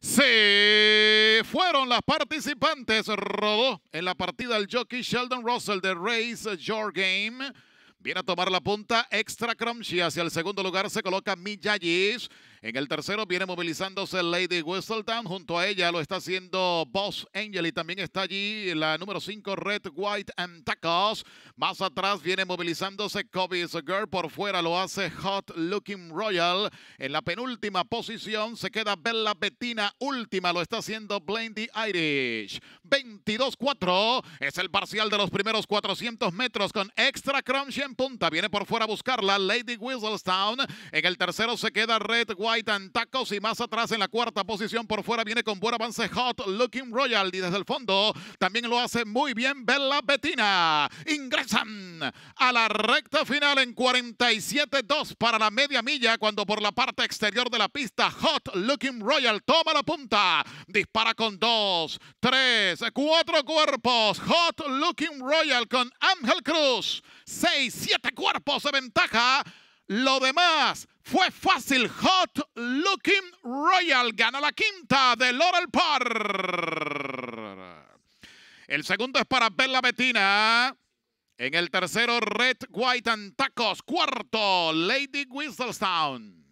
Se fueron las participantes. Rodó en la partida del jockey Sheldon Russell de Race Your Game. Viene a tomar la punta, extra crunchy. Hacia el segundo lugar se coloca Miyagis. En el tercero viene movilizándose Lady Whistledown. Junto a ella lo está haciendo Boss Angel y también está allí la número 5 Red, White and Tacos. Más atrás viene movilizándose kobe's Girl. Por fuera lo hace Hot Looking Royal. En la penúltima posición se queda Bella Bettina. Última lo está haciendo Blindy Irish. 22-4 es el parcial de los primeros 400 metros con extra crunchy punta. Viene por fuera a buscarla Lady Whistlestown. En el tercero se queda Red, White and Tacos. Y más atrás en la cuarta posición por fuera viene con buen avance Hot Looking Royal. Y desde el fondo también lo hace muy bien Bella Bettina. Ingresan a la recta final en 47-2 para la media milla. Cuando por la parte exterior de la pista Hot Looking Royal toma la punta. Dispara con dos, tres, cuatro cuerpos. Hot Looking Royal con Ángel Cruz. 6 siete cuerpos de ventaja. Lo demás fue fácil. Hot Looking Royal gana la quinta de Laurel Parr. El segundo es para Bella Betina. En el tercero, Red, White and Tacos. Cuarto, Lady Whistlestown.